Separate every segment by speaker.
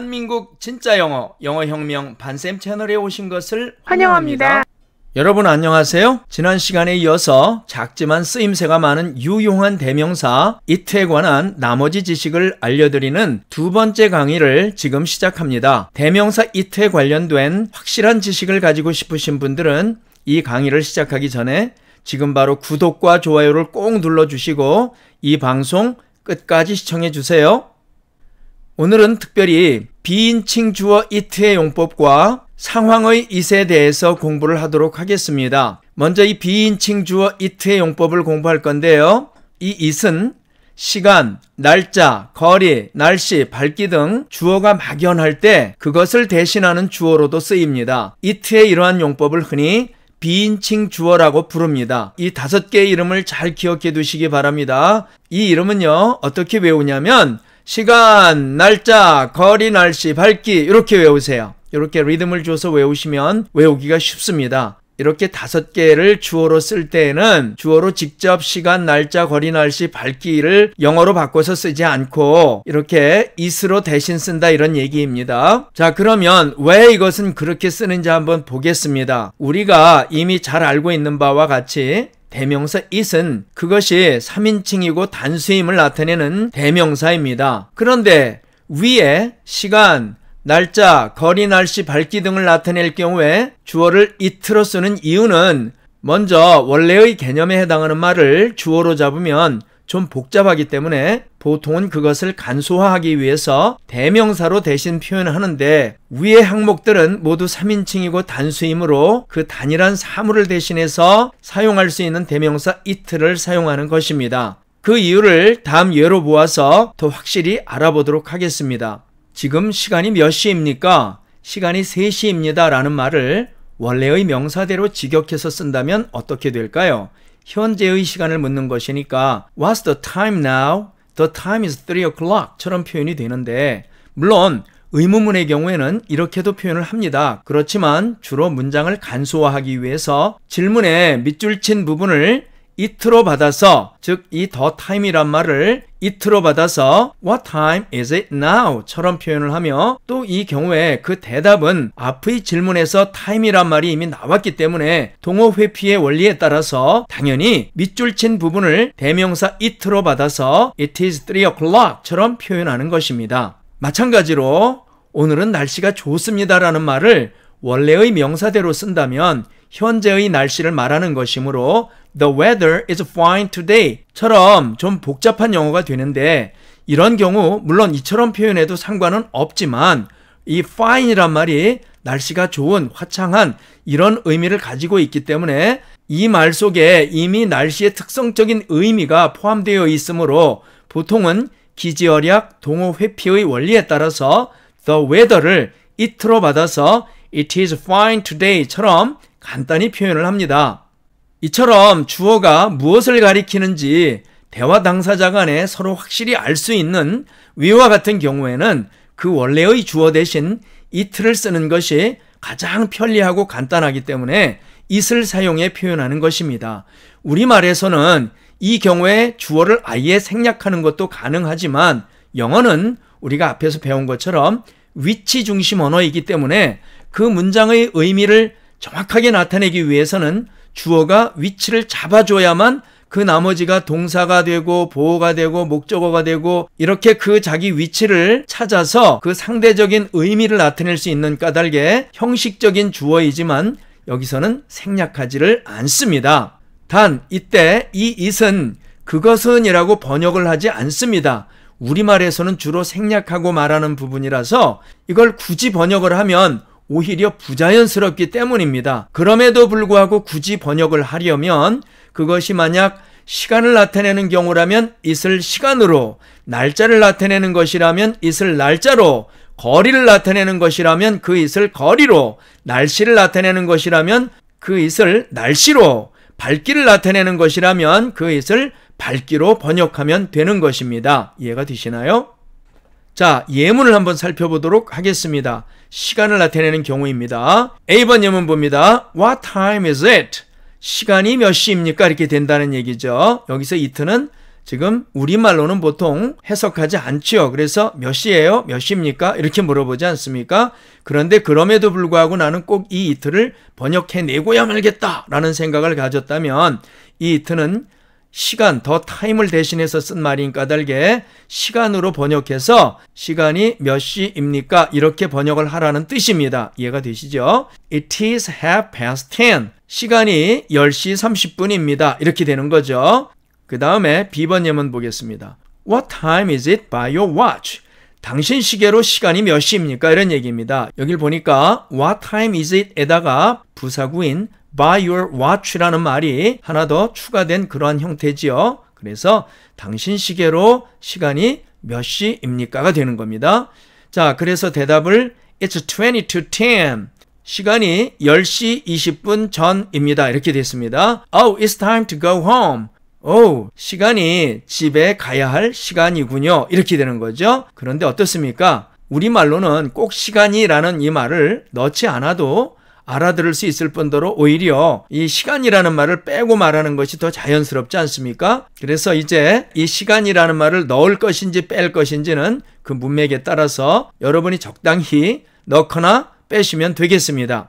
Speaker 1: 대한민국 진짜 영어 영어 혁명 반쌤 채널에 오신 것을 환영합니다. 환영합니다. 여러분 안녕하세요. 지난 시간에 이어서 작지만 쓰임새가 많은 유용한 대명사 이트에 관한 나머지 지식을 알려드리는 두 번째 강의를 지금 시작합니다. 대명사 이트에 관련된 확실한 지식을 가지고 싶으신 분들은 이 강의를 시작하기 전에 지금 바로 구독과 좋아요를 꼭 눌러주시고 이 방송 끝까지 시청해 주세요. 오늘은 특별히 비인칭 주어 it의 용법과 상황의 it에 대해서 공부를 하도록 하겠습니다. 먼저 이 비인칭 주어 it의 용법을 공부할 건데요. 이 it은 시간, 날짜, 거리, 날씨, 밝기 등 주어가 막연할 때 그것을 대신하는 주어로도 쓰입니다. it의 이러한 용법을 흔히 비인칭 주어라고 부릅니다. 이 다섯 개의 이름을 잘 기억해 두시기 바랍니다. 이 이름은요, 어떻게 외우냐면 시간, 날짜, 거리, 날씨, 밝기 이렇게 외우세요. 이렇게 리듬을 줘서 외우시면 외우기가 쉽습니다. 이렇게 다섯 개를 주어로 쓸 때에는 주어로 직접 시간, 날짜, 거리, 날씨, 밝기를 영어로 바꿔서 쓰지 않고 이렇게 is로 대신 쓴다 이런 얘기입니다. 자, 그러면 왜 이것은 그렇게 쓰는지 한번 보겠습니다. 우리가 이미 잘 알고 있는 바와 같이 대명사 it은 그것이 3인칭이고 단수임을 나타내는 대명사입니다. 그런데 위에 시간, 날짜, 거리, 날씨, 밝기 등을 나타낼 경우에 주어를 it로 쓰는 이유는 먼저 원래의 개념에 해당하는 말을 주어로 잡으면 좀 복잡하기 때문에 보통은 그것을 간소화하기 위해서 대명사로 대신 표현하는데 위의 항목들은 모두 3인칭이고 단수이므로 그 단일한 사물을 대신해서 사용할 수 있는 대명사 it를 사용하는 것입니다. 그 이유를 다음 예로 보아서 더 확실히 알아보도록 하겠습니다. 지금 시간이 몇 시입니까? 시간이 3시입니다 라는 말을 원래의 명사대로 직역해서 쓴다면 어떻게 될까요? 현재의 시간을 묻는 것이니까 What's the time now? The time is 3 o'clock처럼 표현이 되는데 물론 의문문의 경우에는 이렇게도 표현을 합니다. 그렇지만 주로 문장을 간소화하기 위해서 질문에 밑줄 친 부분을 이트로 받아서 즉 이 더 타임이란 말을 이트로 받아서 What time is it now? 처럼 표현을 하며 또 이 경우에 그 대답은 앞의 질문에서 타임이란 말이 이미 나왔기 때문에 동어 회피의 원리에 따라서 당연히 밑줄 친 부분을 대명사 이 t 로 받아서 It is 3 o'clock처럼 표현하는 것입니다. 마찬가지로 오늘은 날씨가 좋습니다라는 말을 원래의 명사대로 쓴다면 현재의 날씨를 말하는 것이므로 The weather is fine today. 처럼 좀 복잡한 영어가 되는데 이런 경우 물론 이처럼 표현해도 상관은 없지만 이 fine이란 말이 날씨가 좋은 화창한 이런 의미를 가지고 있기 때문에 이 말 속에 이미 날씨의 특성적인 의미가 포함되어 있으므로 보통은 기지어략 동호 회피의 원리에 따라서 the weather를 it로 받아서 it is fine today처럼 간단히 표현을 합니다. 이처럼 주어가 무엇을 가리키는지 대화 당사자 간에 서로 확실히 알 수 있는 위와 같은 경우에는 그 원래의 주어 대신 이틀을 쓰는 것이 가장 편리하고 간단하기 때문에 이슬 사용해 표현하는 것입니다. 우리말에서는 이 경우에 주어를 아예 생략하는 것도 가능하지만 영어는 우리가 앞에서 배운 것처럼 위치 중심 언어이기 때문에 그 문장의 의미를 정확하게 나타내기 위해서는 주어가 위치를 잡아줘야만 그 나머지가 동사가 되고 보호가 되고 목적어가 되고 이렇게 그 자기 위치를 찾아서 그 상대적인 의미를 나타낼 수 있는 까닭에 형식적인 주어이지만 여기서는 생략하지를 않습니다. 단 이때 이 it은 그것은이라고 번역을 하지 않습니다. 우리말에서는 주로 생략하고 말하는 부분이라서 이걸 굳이 번역을 하면 오히려 부자연스럽기 때문입니다. 그럼에도 불구하고 굳이 번역을 하려면 그것이 만약 시간을 나타내는 경우라면 이슬 시간으로, 날짜를 나타내는 것이라면 이슬 날짜로, 거리를 나타내는 것이라면 그 이슬 거리로, 날씨를 나타내는 것이라면 그 이슬 날씨로, 밝기를 나타내는 것이라면 그 이슬 밝기로 번역하면 되는 것입니다. 이해가 되시나요? 자, 예문을 한번 살펴보도록 하겠습니다. 시간을 나타내는 경우입니다. A번 예문 봅니다. What time is it? 시간이 몇 시입니까? 이렇게 된다는 얘기죠. 여기서 이트는 지금 우리말로는 보통 해석하지 않지요. 그래서 몇 시예요? 몇 시입니까? 이렇게 물어보지 않습니까? 그런데 그럼에도 불구하고 나는 꼭 이 이트를 번역해내고야 말겠다라는 생각을 가졌다면 이 이트는 시간, 더 타임을 대신해서 쓴 말인 까닭에 시간으로 번역해서 시간이 몇 시입니까? 이렇게 번역을 하라는 뜻입니다. 이해가 되시죠? It is half past ten. 시간이 10시 30분입니다. 이렇게 되는 거죠. 그 다음에 비번 예문 보겠습니다. What time is it by your watch? 당신 시계로 시간이 몇 시입니까? 이런 얘기입니다. 여길 보니까 what time is it에다가 부사구인 by your watch라는 말이 하나 더 추가된 그러한 형태지요. 그래서 당신 시계로 시간이 몇 시입니까가 되는 겁니다. 자, 그래서 대답을 It's 20 to 10. 시간이 10시 20분 전입니다. 이렇게 됐습니다. Oh, it's time to go home. 오, oh, 시간이 집에 가야 할 시간이군요. 이렇게 되는 거죠. 그런데 어떻습니까? 우리말로는 꼭 시간이라는 이 말을 넣지 않아도 알아들을 수 있을 뿐더러 오히려 이 시간이라는 말을 빼고 말하는 것이 더 자연스럽지 않습니까? 그래서 이제 이 시간이라는 말을 넣을 것인지 뺄 것인지는 그 문맥에 따라서 여러분이 적당히 넣거나 빼시면 되겠습니다.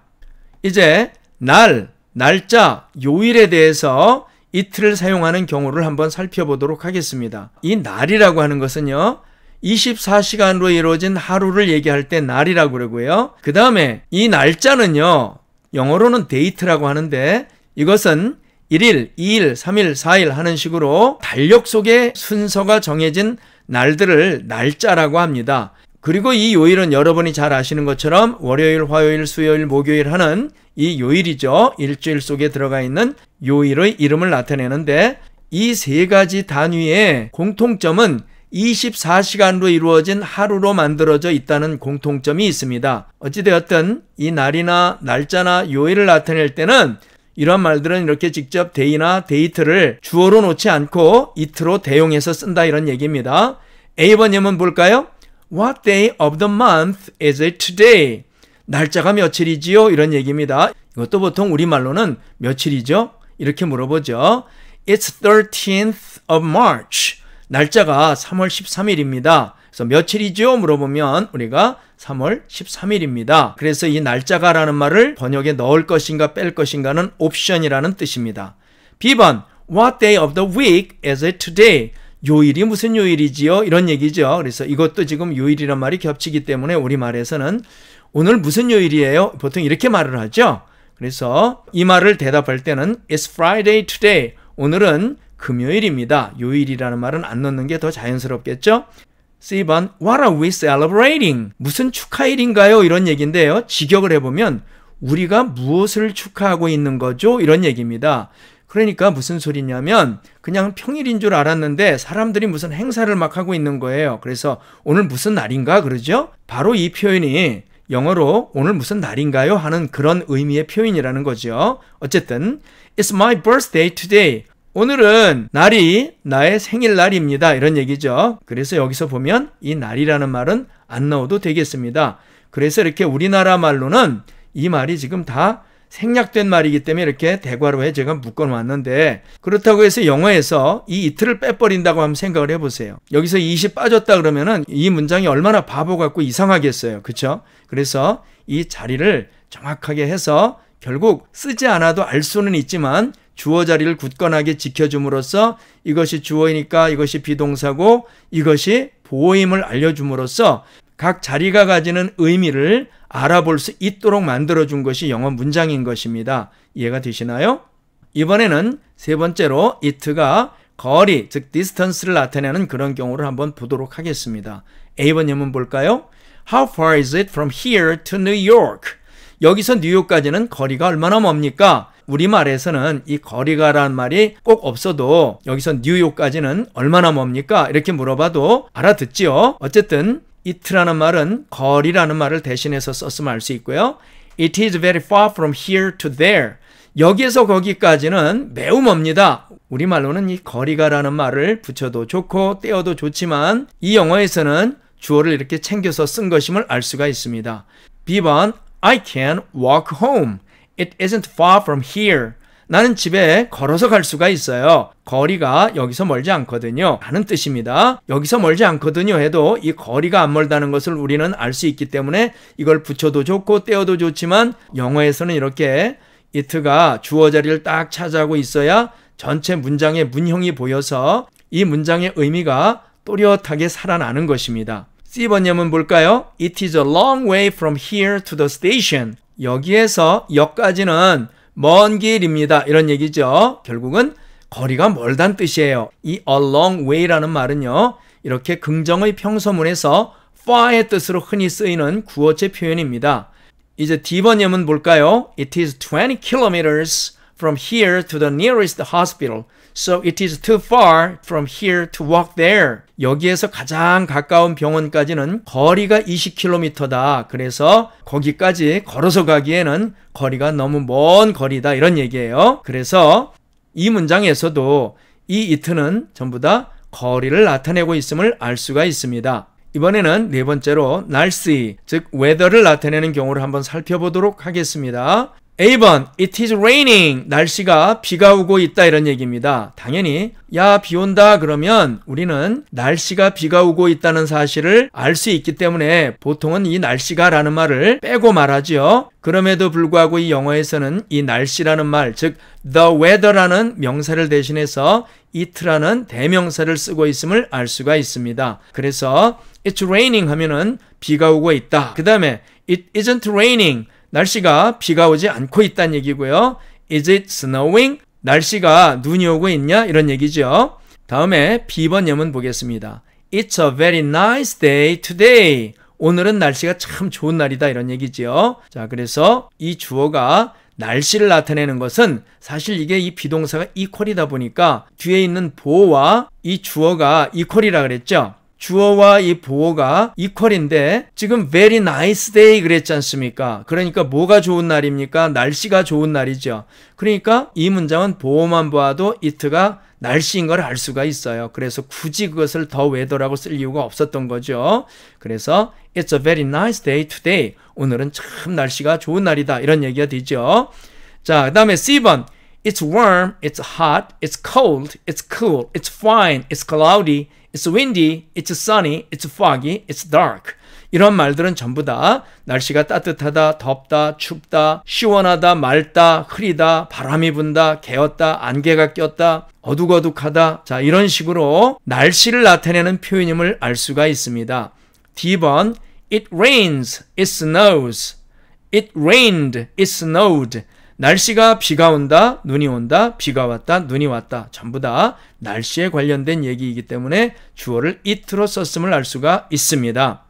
Speaker 1: 이제 날, 날짜, 요일에 대해서 이틀을 사용하는 경우를 한번 살펴보도록 하겠습니다. 이 날이라고 하는 것은요. 24시간으로 이루어진 하루를 얘기할 때 날이라고 그러고요. 그 다음에 이 날짜는요. 영어로는 데이트라고 하는데 이것은 1일, 2일, 3일, 4일 하는 식으로 달력 속에 순서가 정해진 날들을 날짜라고 합니다. 그리고 이 요일은 여러분이 잘 아시는 것처럼 월요일, 화요일, 수요일, 목요일 하는 이 요일이죠. 일주일 속에 들어가 있는 요일의 이름을 나타내는데 이 세 가지 단위의 공통점은 24시간으로 이루어진 하루로 만들어져 있다는 공통점이 있습니다. 어찌되었든 이 날이나 날짜나 요일을 나타낼 때는 이런 말들은 이렇게 직접 데이나 데이트를 주어로 놓지 않고 이트로 대용해서 쓴다 이런 얘기입니다. A번 예문 볼까요? What day of the month is it today? 날짜가 며칠이지요? 이런 얘기입니다. 이것도 보통 우리말로는 며칠이죠? 이렇게 물어보죠. It's 13th of March. 날짜가 3월 13일입니다. 그래서 며칠이죠? 물어보면 우리가 3월 13일입니다. 그래서 이 날짜가라는 말을 번역에 넣을 것인가 뺄 것인가는 옵션이라는 뜻입니다. B번 What day of the week is it today? 요일이 무슨 요일이지요? 이런 얘기죠. 그래서 이것도 지금 요일이란 말이 겹치기 때문에 우리말에서는 오늘 무슨 요일이에요? 보통 이렇게 말을 하죠. 그래서 이 말을 대답할 때는 It's Friday today. 오늘은 금요일입니다. 요일이라는 말은 안 넣는 게 더 자연스럽겠죠? C번 What are we celebrating? 무슨 축하일인가요? 이런 얘기인데요. 직역을 해보면 우리가 무엇을 축하하고 있는 거죠? 이런 얘기입니다. 그러니까 무슨 소리냐면 그냥 평일인 줄 알았는데 사람들이 무슨 행사를 막 하고 있는 거예요. 그래서 오늘 무슨 날인가 그러죠? 바로 이 표현이 영어로 오늘 무슨 날인가요? 하는 그런 의미의 표현이라는 거죠. 어쨌든 It's my birthday today. 오늘은 날이 나의 생일날입니다. 이런 얘기죠. 그래서 여기서 보면 이 날이라는 말은 안 넣어도 되겠습니다. 그래서 이렇게 우리나라 말로는 이 말이 지금 다 생략된 말이기 때문에 이렇게 대괄호에 제가 묶어놨는데 그렇다고 해서 영어에서 이 이틀을 빼버린다고 한번 생각을 해보세요. 여기서 이시 빠졌다 그러면은 이 문장이 얼마나 바보 같고 이상하겠어요. 그쵸? 그래서 이 자리를 정확하게 해서 결국 쓰지 않아도 알 수는 있지만 주어 자리를 굳건하게 지켜줌으로써 이것이 주어이니까 이것이 비동사고 이것이 보호임을 알려줌으로써 각 자리가 가지는 의미를 알아볼 수 있도록 만들어준 것이 영어 문장인 것입니다. 이해가 되시나요? 이번에는 세 번째로 it가 거리, 즉 distance를 나타내는 그런 경우를 한번 보도록 하겠습니다. A번 예문 볼까요? How far is it from here to New York? 여기서 뉴욕까지는 거리가 얼마나 멉니까? 우리말에서는 이 거리가란 말이 꼭 없어도 여기서 뉴욕까지는 얼마나 멉니까? 이렇게 물어봐도 알아듣지요. 어쨌든 it라는 말은 거리라는 말을 대신해서 썼으면 알 수 있고요. It is very far from here to there. 여기에서 거기까지는 매우 멉니다. 우리말로는 이 거리가라는 말을 붙여도 좋고 떼어도 좋지만 이 영어에서는 주어를 이렇게 챙겨서 쓴 것임을 알 수가 있습니다. B번 I can walk home. It isn't far from here. 나는 집에 걸어서 갈 수가 있어요. 거리가 여기서 멀지 않거든요. 라는 뜻입니다. 여기서 멀지 않거든요 해도 이 거리가 안 멀다는 것을 우리는 알 수 있기 때문에 이걸 붙여도 좋고 떼어도 좋지만 영어에서는 이렇게 it가 주어 자리를 딱 차지하고 있어야 전체 문장의 문형이 보여서 이 문장의 의미가 또렷하게 살아나는 것입니다. C번 예문 볼까요? It is a long way from here to the station. 여기에서 여까지는먼 길입니다. 이런 얘기죠. 결국은 거리가 멀단 뜻이에요. 이 a long way라는 말은요. 이렇게 긍정의 평서문에서 far의 뜻으로 흔히 쓰이는 구어체 표현입니다. 이제 D번 예문 볼까요? It is 20 kilometers from here to the nearest hospital. So it is too far from here to walk there. 여기에서 가장 가까운 병원까지는 거리가 20km다. 그래서 거기까지 걸어서 가기에는 거리가 너무 먼 거리다. 이런 얘기예요. 그래서 이 문장에서도 이 이트는 전부 다 거리를 나타내고 있음을 알 수가 있습니다. 이번에는 네 번째로 날씨, 즉 웨더를 나타내는 경우를 한번 살펴보도록 하겠습니다. A번 It is raining. 날씨가 비가 오고 있다 이런 얘기입니다. 당연히 야 비 온다 그러면 우리는 날씨가 비가 오고 있다는 사실을 알 수 있기 때문에 보통은 이 날씨가라는 말을 빼고 말하지요. 그럼에도 불구하고 이 영어에서는 이 날씨라는 말, 즉 the weather라는 명사를 대신해서 it라는 대명사를 쓰고 있음을 알 수가 있습니다. 그래서 it's raining 하면은 비가 오고 있다. 그 다음에 it isn't raining 날씨가 비가 오지 않고 있다는 얘기고요. Is it snowing? 날씨가 눈이 오고 있냐? 이런 얘기죠. 다음에 비번 예문 보겠습니다. It's a very nice day today. 오늘은 날씨가 참 좋은 날이다 이런 얘기지요. 자, 그래서 이 주어가 날씨를 나타내는 것은 사실 이게 이 비동사가 이퀄이다 보니까 뒤에 있는 보와 이 주어가 이퀄이라 그랬죠. 주어와 이 보어가 이퀄인데 지금 very nice day 그랬지 않습니까? 그러니까 뭐가 좋은 날입니까? 날씨가 좋은 날이죠. 그러니까 이 문장은 보어만 봐도 it가 날씨인 걸 알 수가 있어요. 그래서 굳이 그것을 더 외도라고 쓸 이유가 없었던 거죠. 그래서 it's a very nice day today. 오늘은 참 날씨가 좋은 날이다. 이런 얘기가 되죠. 자, 그 다음에 C번. It's warm, it's hot, it's cold, it's cool, it's fine, it's cloudy, it's windy, it's sunny, it's foggy, it's dark. 이런 말들은 전부 다 날씨가 따뜻하다, 덥다, 춥다, 시원하다, 맑다, 흐리다, 바람이 분다, 개었다, 안개가 꼈다, 어둑어둑하다. 자, 이런 식으로 날씨를 나타내는 표현임을 알 수가 있습니다. D번 It rains, it snows. It rained, it snowed. 날씨가 비가 온다, 눈이 온다, 비가 왔다, 눈이 왔다. 전부 다 날씨에 관련된 얘기이기 때문에 주어를 it로 썼음을 알 수가 있습니다.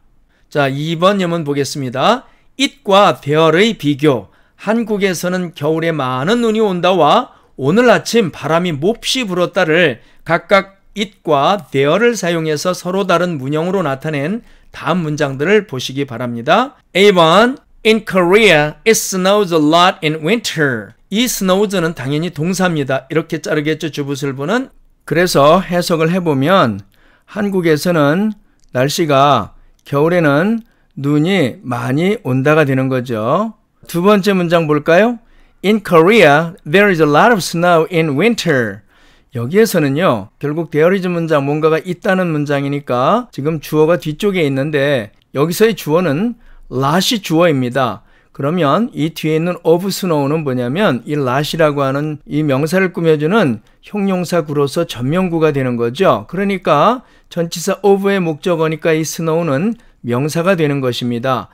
Speaker 1: 자, 2번 예문 보겠습니다. it과 there의 비교. 한국에서는 겨울에 많은 눈이 온다와 오늘 아침 바람이 몹시 불었다를 각각 it과 there를 사용해서 서로 다른 문형으로 나타낸 다음 문장들을 보시기 바랍니다. A번 In Korea, it snows a lot in winter. 이 snows는 당연히 동사입니다. 이렇게 자르겠죠, 주부슬부는. 그래서 해석을 해보면 한국에서는 날씨가 겨울에는 눈이 많이 온다가 되는 거죠. 두 번째 문장 볼까요? In Korea, there is a lot of snow in winter. 여기에서는요, 결국 there is 문장, 뭔가가 있다는 문장이니까 지금 주어가 뒤쪽에 있는데 여기서의 주어는 라시 주어입니다. 그러면 이 뒤에 있는 of snow는 뭐냐면 이 라시라고 하는 이 명사를 꾸며주는 형용사구로서 전명구가 되는 거죠. 그러니까 전치사 of의 목적어니까 이 snow는 명사가 되는 것입니다.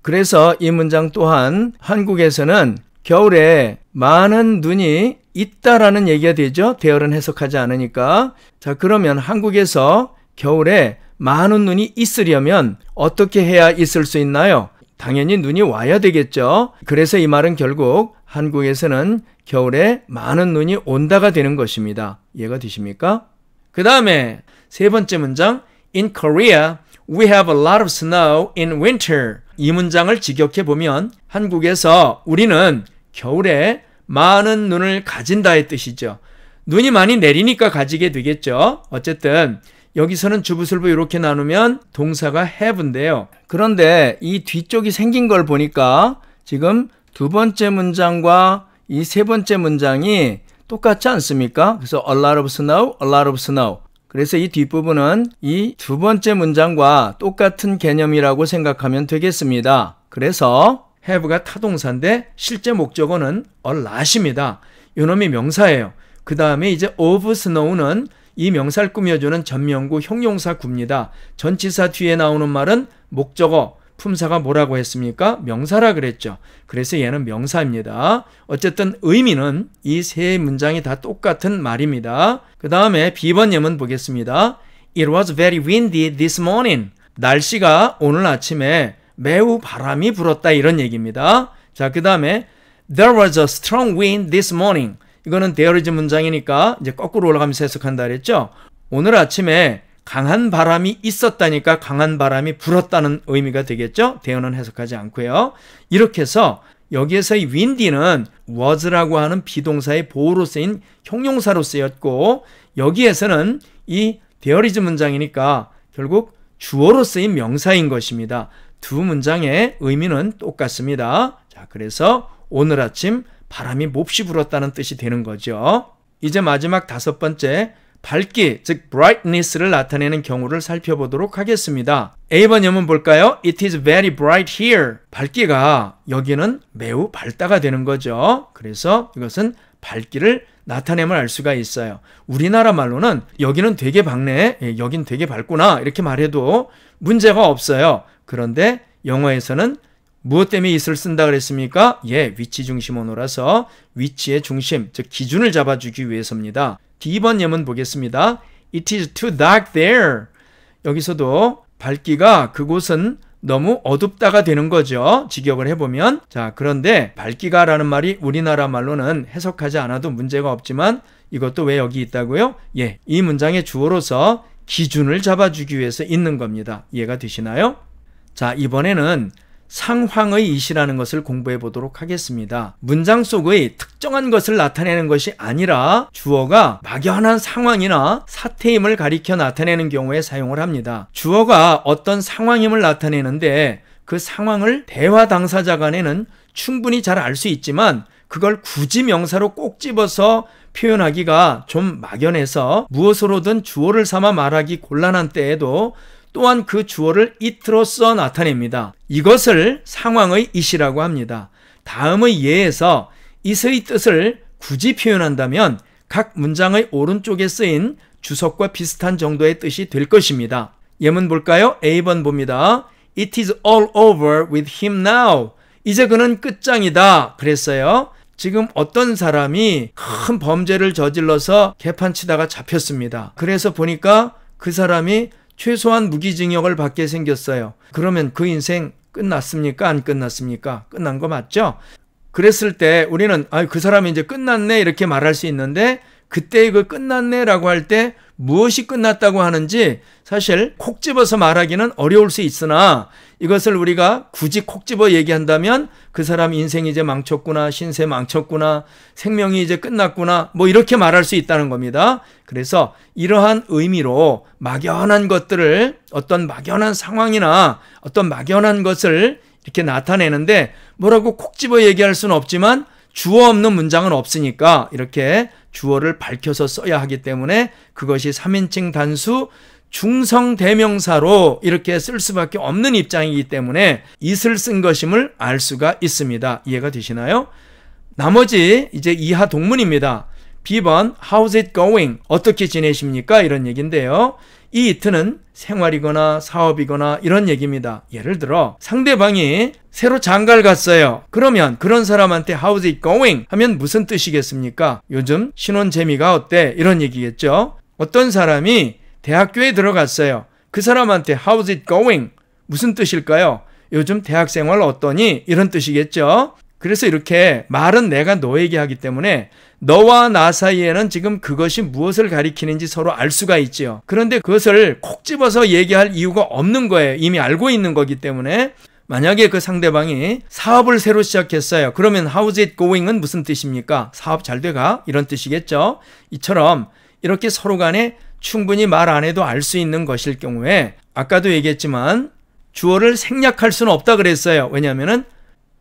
Speaker 1: 그래서 이 문장 또한 한국에서는 겨울에 많은 눈이 있다라는 얘기가 되죠. 대열은 해석하지 않으니까. 자, 그러면 한국에서 겨울에 많은 눈이 있으려면 어떻게 해야 있을 수 있나요? 당연히 눈이 와야 되겠죠. 그래서 이 말은 결국 한국에서는 겨울에 많은 눈이 온다가 되는 것입니다. 이해가 되십니까? 그 다음에 세 번째 문장 In Korea, we have a lot of snow in winter. 이 문장을 직역해 보면 한국에서 우리는 겨울에 많은 눈을 가진다의 뜻이죠. 눈이 많이 내리니까 가지게 되겠죠. 어쨌든 여기서는 주부슬부 이렇게 나누면 동사가 have인데요. 그런데 이 뒤쪽이 생긴 걸 보니까 지금 두 번째 문장과 이 세 번째 문장이 똑같지 않습니까? 그래서 a lot of snow, a lot of snow. 그래서 이 뒷부분은 이 두 번째 문장과 똑같은 개념이라고 생각하면 되겠습니다. 그래서 have가 타동사인데 실제 목적어는 a lot입니다. 요놈이 명사예요. 그 다음에 이제 of snow는 이 명사를 꾸며주는 전명구 형용사 구입니다. 전치사 뒤에 나오는 말은 목적어, 품사가 뭐라고 했습니까? 명사라 그랬죠. 그래서 얘는 명사입니다. 어쨌든 의미는 이 세 문장이 다 똑같은 말입니다. 그 다음에 비번 예문 보겠습니다. It was very windy this morning. 날씨가 오늘 아침에 매우 바람이 불었다 이런 얘기입니다. 자, 그 다음에 There was a strong wind this morning. 이거는 데어리즘 문장이니까 이제 거꾸로 올라가면서 해석한다 그랬죠. 오늘 아침에 강한 바람이 있었다니까 강한 바람이 불었다는 의미가 되겠죠. 대어는 해석하지 않고요. 이렇게 해서 여기에서의 윈디는 was라고 하는 비동사의 보호로 쓰인 형용사로 쓰였고 여기에서는 이데어리즘 문장이니까 결국 주어로 쓰인 명사인 것입니다. 두 문장의 의미는 똑같습니다. 자, 그래서 오늘 아침 바람이 몹시 불었다는 뜻이 되는 거죠. 이제 마지막 다섯 번째, 밝기, 즉 brightness를 나타내는 경우를 살펴보도록 하겠습니다. A번 예문 볼까요? It is very bright here. 밝기가 여기는 매우 밝다가 되는 거죠. 그래서 이것은 밝기를 나타냄을 알 수가 있어요. 우리나라 말로는 여기는 되게 밝네, 예, 여긴 되게 밝구나 이렇게 말해도 문제가 없어요. 그런데 영어에서는 무엇 때문에 이슬 쓴다 그랬습니까? 예, 위치 중심 언어라서 위치의 중심, 즉 기준을 잡아주기 위해서입니다. D번 예문 보겠습니다. It is too dark there. 여기서도 밝기가 그곳은 너무 어둡다가 되는 거죠. 직역을 해보면. 자, 그런데 밝기가 라는 말이 우리나라 말로는 해석하지 않아도 문제가 없지만 이것도 왜 여기 있다고요? 예, 이 문장의 주어로서 기준을 잡아주기 위해서 있는 겁니다. 이해가 되시나요? 자, 이번에는 상황의 이시라는 것을 공부해 보도록 하겠습니다. 문장 속의 특정한 것을 나타내는 것이 아니라 주어가 막연한 상황이나 사태임을 가리켜 나타내는 경우에 사용을 합니다. 주어가 어떤 상황임을 나타내는데 그 상황을 대화 당사자 간에는 충분히 잘 알 수 있지만 그걸 굳이 명사로 꼭 집어서 표현하기가 좀 막연해서 무엇으로든 주어를 삼아 말하기 곤란한 때에도 또한 그 주어를 it로써 나타냅니다. 이것을 상황의 it이라고 합니다. 다음의 예에서 it의 뜻을 굳이 표현한다면 각 문장의 오른쪽에 쓰인 주석과 비슷한 정도의 뜻이 될 것입니다. 예문 볼까요? A번 봅니다. It is all over with him now. 이제 그는 끝장이다. 그랬어요. 지금 어떤 사람이 큰 범죄를 저질러서 개판치다가 잡혔습니다. 그래서 보니까 그 사람이 최소한 무기징역을 받게 생겼어요. 그러면 그 인생 끝났습니까? 안 끝났습니까? 끝난 거 맞죠? 그랬을 때 우리는 아, 그 사람이 이제 끝났네 이렇게 말할 수 있는데 그때 그 끝났네라고 할 때 무엇이 끝났다고 하는지 사실 콕 집어서 말하기는 어려울 수 있으나 이것을 우리가 굳이 콕 집어 얘기한다면 그 사람 인생 이제 이 망쳤구나, 신세 망쳤구나, 생명이 이제 끝났구나, 뭐 이렇게 말할 수 있다는 겁니다. 그래서 이러한 의미로 막연한 것들을 어떤 막연한 상황이나 어떤 막연한 것을 이렇게 나타내는데 뭐라고 콕 집어 얘기할 수는 없지만 주어 없는 문장은 없으니까 이렇게 주어를 밝혀서 써야 하기 때문에 그것이 3인칭 단수 중성 대명사로 이렇게 쓸 수밖에 없는 입장이기 때문에 이슬 쓴 것임을 알 수가 있습니다. 이해가 되시나요? 나머지 이제 이하 동문입니다. B번 How's it going? 어떻게 지내십니까? 이런 얘기인데요. 이 이트는 생활이거나 사업이거나 이런 얘기입니다. 예를 들어 상대방이 새로 장가를 갔어요. 그러면 그런 사람한테 How's it going? 하면 무슨 뜻이겠습니까? 요즘 신혼 재미가 어때? 이런 얘기겠죠. 어떤 사람이 대학교에 들어갔어요. 그 사람한테 how's it going? 무슨 뜻일까요? 요즘 대학 생활 어떠니? 이런 뜻이겠죠. 그래서 이렇게 말은 내가 너에게 하기 때문에 너와 나 사이에는 지금 그것이 무엇을 가리키는지 서로 알 수가 있지요. 그런데 그것을 콕 집어서 얘기할 이유가 없는 거예요. 이미 알고 있는 거기 때문에 만약에 그 상대방이 사업을 새로 시작했어요. 그러면 how's it going은 무슨 뜻입니까? 사업 잘 돼가? 이런 뜻이겠죠. 이처럼 이렇게 서로 간에 충분히 말 안 해도 알 수 있는 것일 경우에 아까도 얘기했지만 주어를 생략할 수는 없다 그랬어요. 왜냐하면은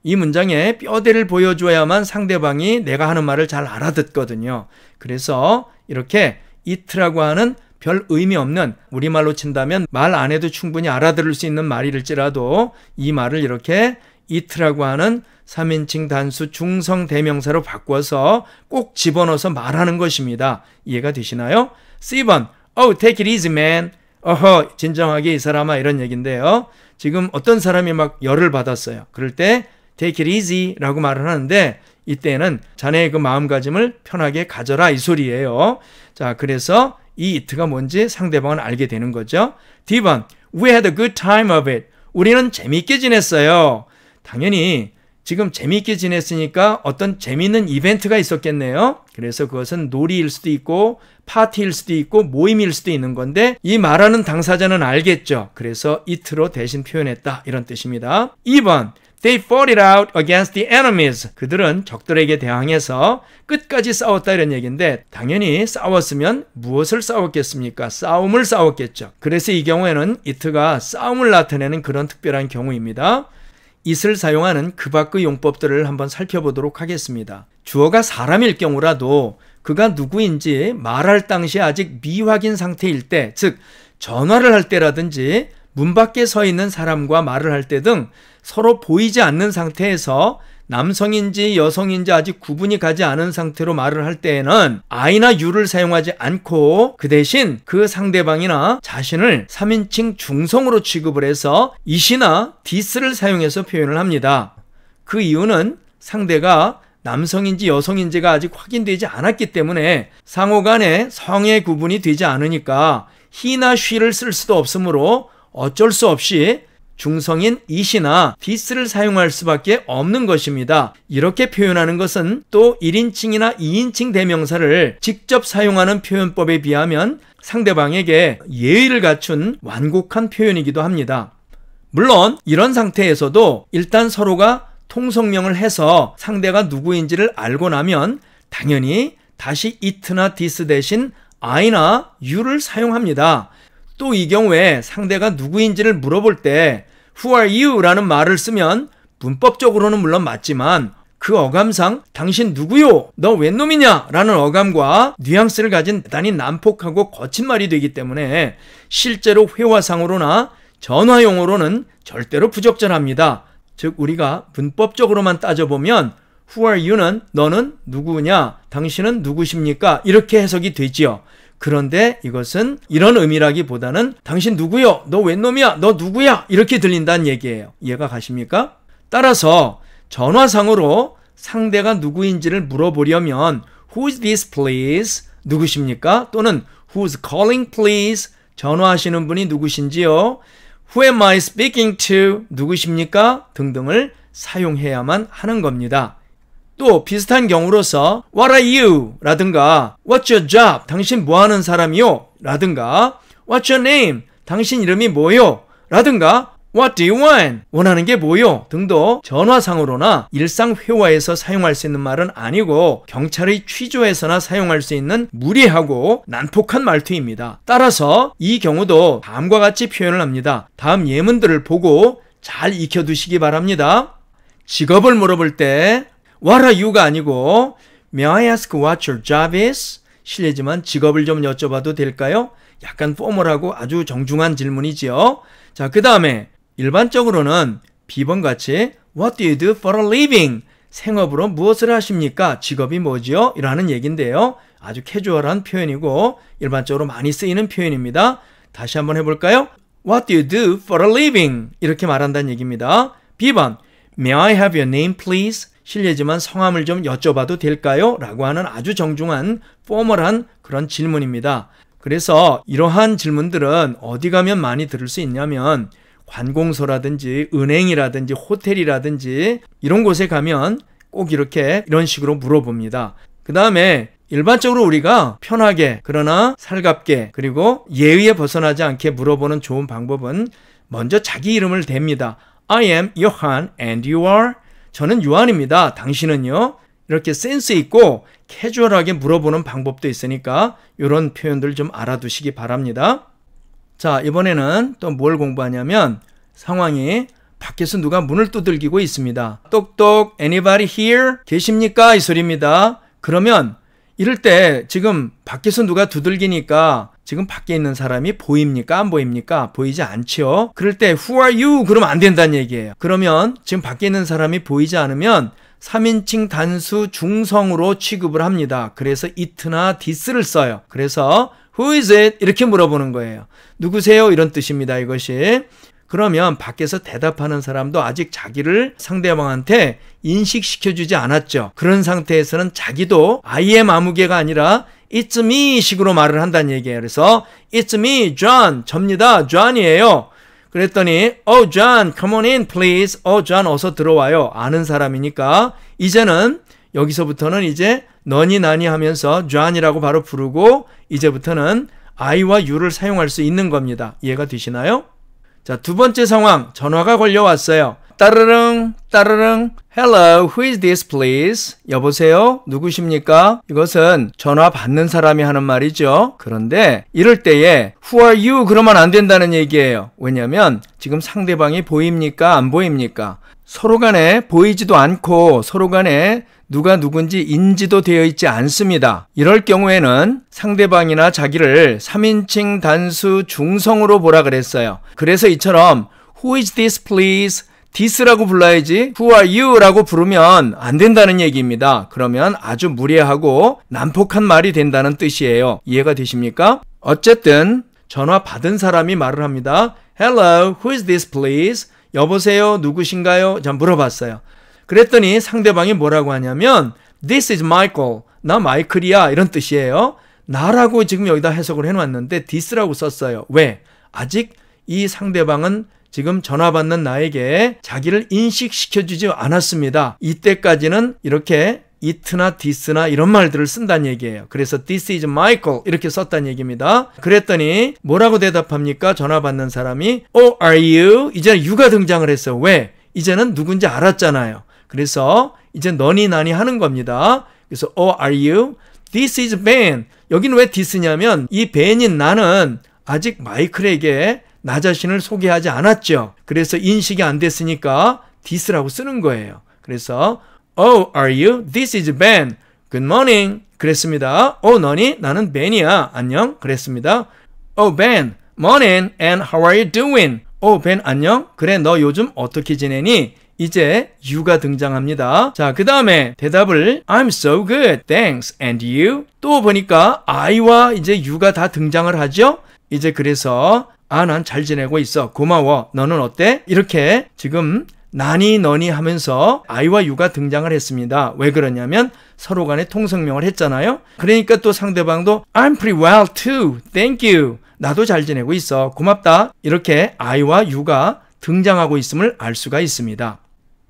Speaker 1: 이 문장에 뼈대를 보여줘야만 상대방이 내가 하는 말을 잘 알아듣거든요. 그래서 이렇게 이트라고 하는 별 의미 없는 우리말로 친다면 말 안 해도 충분히 알아들을 수 있는 말일지라도 이 말을 이렇게 이트라고 하는 3인칭 단수 중성 대명사로 바꿔서 꼭 집어넣어서 말하는 것입니다. 이해가 되시나요? C번, Oh, take it easy, man. 어허, 진정하게 이 사람아 이런 얘기인데요. 지금 어떤 사람이 막 열을 받았어요. 그럴 때 take it easy라고 말을 하는데 이때는 자네의 그 마음가짐을 편하게 가져라 이 소리예요. 자, 그래서 이 it가 뭔지 상대방은 알게 되는 거죠. D번, we had a good time of it. 우리는 재미있게 지냈어요. 당연히 지금 재미있게 지냈으니까 어떤 재미있는 이벤트가 있었겠네요. 그래서 그것은 놀이일 수도 있고 파티일 수도 있고 모임일 수도 있는 건데 이 말하는 당사자는 알겠죠. 그래서 it로 대신 표현했다 이런 뜻입니다. 2번 They fought it out against the enemies. 그들은 적들에게 대항해서 끝까지 싸웠다 이런 얘기인데 당연히 싸웠으면 무엇을 싸웠겠습니까? 싸움을 싸웠겠죠. 그래서 이 경우에는 it가 싸움을 나타내는 그런 특별한 경우입니다. 이슬 사용하는 그 밖의 용법들을 한번 살펴보도록 하겠습니다. 주어가 사람일 경우라도 그가 누구인지 말할 당시 아직 미확인 상태일 때, 즉, 전화를 할 때라든지 문 밖에 서 있는 사람과 말을 할 때 등 서로 보이지 않는 상태에서 남성인지 여성인지 아직 구분이 가지 않은 상태로 말을 할 때에는 I나 U를 사용하지 않고 그 대신 그 상대방이나 자신을 3인칭 중성으로 취급을 해서 이시나 디스를 사용해서 표현을 합니다. 그 이유는 상대가 남성인지 여성인지가 아직 확인되지 않았기 때문에 상호 간의 성의 구분이 되지 않으니까 히나 쉬를 쓸 수도 없으므로 어쩔 수 없이 중성인 이시나 디스를 사용할 수밖에 없는 것입니다. 이렇게 표현하는 것은 또 1인칭이나 2인칭 대명사를 직접 사용하는 표현법에 비하면 상대방에게 예의를 갖춘 완곡한 표현이기도 합니다. 물론 이런 상태에서도 일단 서로가 통성명을 해서 상대가 누구인지를 알고 나면 당연히 다시 it나 this 대신 I나 you를 사용합니다. 또 이 경우에 상대가 누구인지를 물어볼 때 who are you라는 말을 쓰면 문법적으로는 물론 맞지만 그 어감상 당신 누구요? 너 웬놈이냐? 라는 어감과 뉘앙스를 가진 대단히 난폭하고 거친 말이 되기 때문에 실제로 회화상으로나 전화용어로는 절대로 부적절합니다. 즉 우리가 문법적으로만 따져보면 who are you는 너는 누구냐? 당신은 누구십니까? 이렇게 해석이 되지요. 그런데 이것은 이런 의미라기보다는 당신 누구요? 너 웬놈이야? 너 누구야? 이렇게 들린다는 얘기예요. 이해가 가십니까? 따라서 전화상으로 상대가 누구인지를 물어보려면 Who's this please? 누구십니까? 또는 Who's calling please? 전화하시는 분이 누구신지요? Who am I speaking to? 누구십니까? 등등을 사용해야만 하는 겁니다. 또 비슷한 경우로서 What are you? 라든가 What's your job? 당신 뭐 하는 사람이요? 라든가 What's your name? 당신 이름이 뭐요? 라든가 What do you want? 원하는 게 뭐요? 등도 전화상으로나 일상 회화에서 사용할 수 있는 말은 아니고 경찰의 취조에서나 사용할 수 있는 무리하고 난폭한 말투입니다. 따라서 이 경우도 다음과 같이 표현을 합니다. 다음 예문들을 보고 잘 익혀두시기 바랍니다. 직업을 물어볼 때 What are you가 아니고 May I ask what your job is? 실례지만 직업을 좀 여쭤봐도 될까요? 약간 포멀하고 아주 정중한 질문이지요. 자, 그 다음에 일반적으로는 비번 같이 What do you do for a living? 생업으로 무엇을 하십니까? 직업이 뭐지요? 이라는 얘긴데요. 아주 캐주얼한 표현이고 일반적으로 많이 쓰이는 표현입니다. 다시 한번 해볼까요? What do you do for a living? 이렇게 말한다는 얘기입니다. 비번 May I have your name please? 실례지만 성함을 좀 여쭤봐도 될까요? 라고 하는 아주 정중한 포멀한 그런 질문입니다. 그래서 이러한 질문들은 어디 가면 많이 들을 수 있냐면 관공서라든지 은행이라든지 호텔이라든지 이런 곳에 가면 꼭 이렇게 이런 식으로 물어봅니다. 그 다음에 일반적으로 우리가 편하게 그러나 살갑게 그리고 예의에 벗어나지 않게 물어보는 좋은 방법은 먼저 자기 이름을 댑니다. I am Johan and you are 저는 요한입니다. 당신은요? 이렇게 센스 있고 캐주얼하게 물어보는 방법도 있으니까 이런 표현들 좀 알아두시기 바랍니다. 자, 이번에는 또 뭘 공부하냐면 상황이 밖에서 누가 문을 두들기고 있습니다. 똑똑, anybody here? 계십니까? 이 소리입니다. 그러면 이럴 때 지금 밖에서 누가 두들기니까 지금 밖에 있는 사람이 보입니까? 안 보입니까? 보이지 않지요? 그럴 때 who are you? 그러면 안 된다는 얘기예요. 그러면 지금 밖에 있는 사람이 보이지 않으면 3인칭 단수 중성으로 취급을 합니다. 그래서 it나 this를 써요. 그래서 who is it? 이렇게 물어보는 거예요. 누구세요? 이런 뜻입니다. 이것이. 그러면 밖에서 대답하는 사람도 아직 자기를 상대방한테 인식시켜주지 않았죠. 그런 상태에서는 자기도 I am 아무개가 아니라 It's me 식으로 말을 한다는 얘기예요. 그래서 It's me, John. 접니다. John이에요. 그랬더니 Oh, John, come on in, please. Oh, John, 어서 들어와요. 아는 사람이니까 이제는 여기서부터는 이제 너니 나니 하면서 John이라고 바로 부르고 이제부터는 I와 U를 사용할 수 있는 겁니다. 이해가 되시나요? 자, 두 번째 상황. 전화가 걸려왔어요. 따르릉, 따르릉. Hello, who is this, please? 여보세요? 누구십니까? 이것은 전화 받는 사람이 하는 말이죠. 그런데 이럴 때에 who are you? 그러면 안 된다는 얘기예요. 왜냐면 지금 상대방이 보입니까? 안 보입니까? 서로 간에 보이지도 않고 서로 간에 누가 누군지 인지도 되어 있지 않습니다. 이럴 경우에는 상대방이나 자기를 3인칭 단수 중성으로 보라 그랬어요. 그래서 이처럼 Who is this please? 디스라고 불러야지 who are you라고 부르면 안 된다는 얘기입니다. 그러면 아주 무례하고 난폭한 말이 된다는 뜻이에요. 이해가 되십니까? 어쨌든 전화 받은 사람이 말을 합니다. Hello, who is this please? 여보세요, 누구신가요? 전 물어봤어요. 그랬더니 상대방이 뭐라고 하냐면 This is Michael. 나 마이클이야. 이런 뜻이에요. 나라고 지금 여기다 해석을 해놨는데 this라고 썼어요. 왜? 아직 이 상대방은 지금 전화 받는 나에게 자기를 인식시켜주지 않았습니다. 이때까지는 이렇게 it나 this나 이런 말들을 쓴다는 얘기예요. 그래서 this is Michael 이렇게 썼다는 얘기입니다. 그랬더니 뭐라고 대답합니까? 전화 받는 사람이 Oh, are you? 이제 유가 등장을 했어요. 왜? 이제는 누군지 알았잖아요. 그래서 이제 너니 나니 하는 겁니다. 그래서 oh are you? This is Ben. 여기는 왜 this냐면 이 Ben인 나는 아직 마이클에게 나 자신을 소개하지 않았죠. 그래서 인식이 안 됐으니까 this라고 쓰는 거예요. 그래서 oh are you? This is Ben. Good morning. 그랬습니다. oh 너니 나는 벤이야. 안녕. 그랬습니다. oh Ben. Morning and how are you doing? oh Ben 안녕. 그래 너 요즘 어떻게 지내니? 이제 you가 등장합니다. 자, 그 다음에 대답을 I'm so good, thanks, and you? 또 보니까 I와 이제 you가 다 등장을 하죠? 이제 그래서 아, 난 잘 지내고 있어. 고마워. 너는 어때? 이렇게 지금 나니 너니 하면서 I와 U가 등장을 했습니다. 왜 그러냐면 서로 간에 통성명을 했잖아요. 그러니까 또 상대방도 I'm pretty well too. Thank you. 나도 잘 지내고 있어. 고맙다. 이렇게 I와 U가 등장하고 있음을 알 수가 있습니다.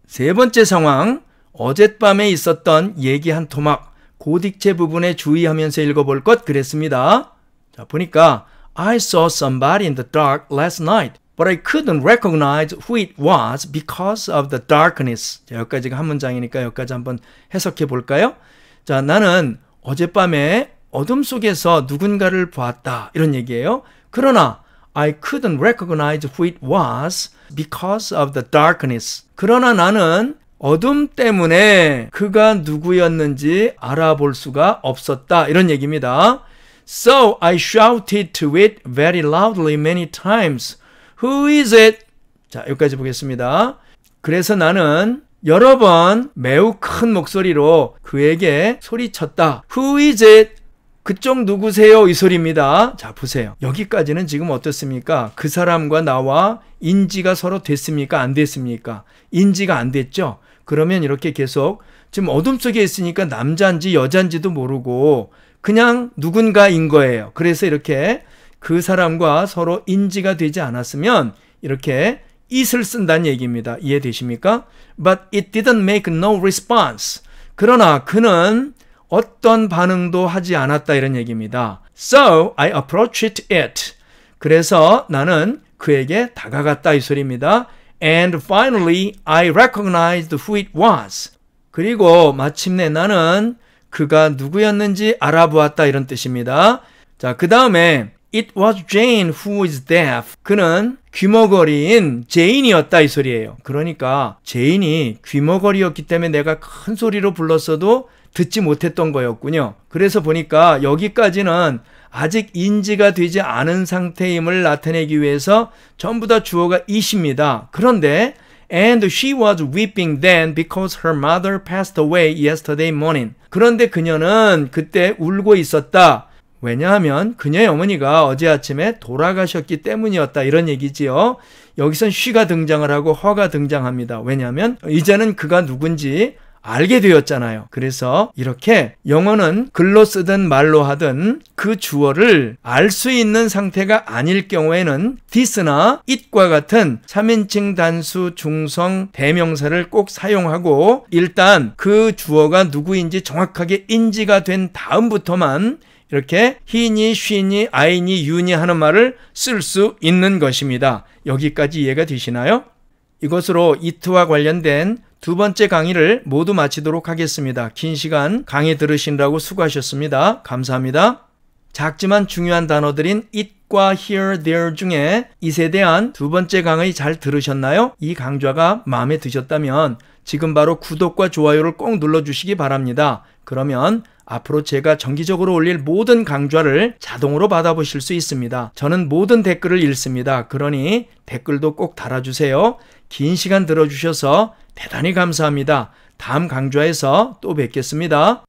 Speaker 1: 세 번째 상황, 어젯밤에 있었던 얘기 한 토막, 고딕체 부분에 주의하면서 읽어볼 것 그랬습니다. 자, 보니까 I saw somebody in the dark last night, but I couldn't recognize who it was because of the darkness. 자, 여기까지가 한 문장이니까 여기까지 한번 해석해 볼까요? 자, 나는 어젯밤에 어둠 속에서 누군가를 보았다. 이런 얘기예요. 그러나 I couldn't recognize who it was because of the darkness. 그러나 나는 어둠 때문에 그가 누구였는지 알아볼 수가 없었다. 이런 얘기입니다. So I shouted to it very loudly many times. Who is it? 자, 여기까지 보겠습니다. 그래서 나는 여러 번 매우 큰 목소리로 그에게 소리쳤다. Who is it? 그쪽 누구세요? 이 소리입니다. 자, 보세요. 여기까지는 지금 어떻습니까? 그 사람과 나와 인지가 서로 됐습니까? 안 됐습니까? 인지가 안 됐죠? 그러면 이렇게 계속 지금 어둠 속에 있으니까 남자인지 여자인지도 모르고 그냥 누군가인 거예요. 그래서 이렇게 그 사람과 서로 인지가 되지 않았으면 이렇게 it을 쓴다는 얘기입니다. 이해되십니까? But it didn't make no response. 그러나 그는 어떤 반응도 하지 않았다 이런 얘기입니다. So I approached it. 그래서 나는 그에게 다가갔다 이 소리입니다. And finally I recognized who it was. 그리고 마침내 나는 그가 누구였는지 알아보았다 이런 뜻입니다. 자, 그 다음에 It was Jane who is deaf. 그는 귀머거리인 제인이었다 이 소리예요. 그러니까 제인이 귀머거리였기 때문에 내가 큰 소리로 불렀어도 듣지 못했던 거였군요. 그래서 보니까 여기까지는 아직 인지가 되지 않은 상태임을 나타내기 위해서 전부 다 주어가 이십니다. 그런데 and she was weeping then because her mother passed away yesterday morning. 그런데 그녀는 그때 울고 있었다. 왜냐하면 그녀의 어머니가 어제 아침에 돌아가셨기 때문이었다 이런 얘기지요. 여기선 쉬가 등장을 하고 허가 등장합니다. 왜냐하면 이제는 그가 누군지 알게 되었잖아요. 그래서 이렇게 영어는 글로 쓰든 말로 하든 그 주어를 알 수 있는 상태가 아닐 경우에는 this나 it과 같은 3인칭 단수 중성 대명사를 꼭 사용하고 일단 그 주어가 누구인지 정확하게 인지가 된 다음부터만 이렇게 히니, 쉬니, 아이니, 유니 하는 말을 쓸 수 있는 것입니다. 여기까지 이해가 되시나요? 이것으로 이트와 관련된 두 번째 강의를 모두 마치도록 하겠습니다. 긴 시간 강의 들으신다고 수고하셨습니다. 감사합니다. 작지만 중요한 단어들인 it과 here, there 중에 이에 대한 두 번째 강의 잘 들으셨나요? 이 강좌가 마음에 드셨다면 지금 바로 구독과 좋아요를 꼭 눌러주시기 바랍니다. 그러면 앞으로 제가 정기적으로 올릴 모든 강좌를 자동으로 받아보실 수 있습니다. 저는 모든 댓글을 읽습니다. 그러니 댓글도 꼭 달아주세요. 긴 시간 들어주셔서 대단히 감사합니다. 다음 강좌에서 또 뵙겠습니다.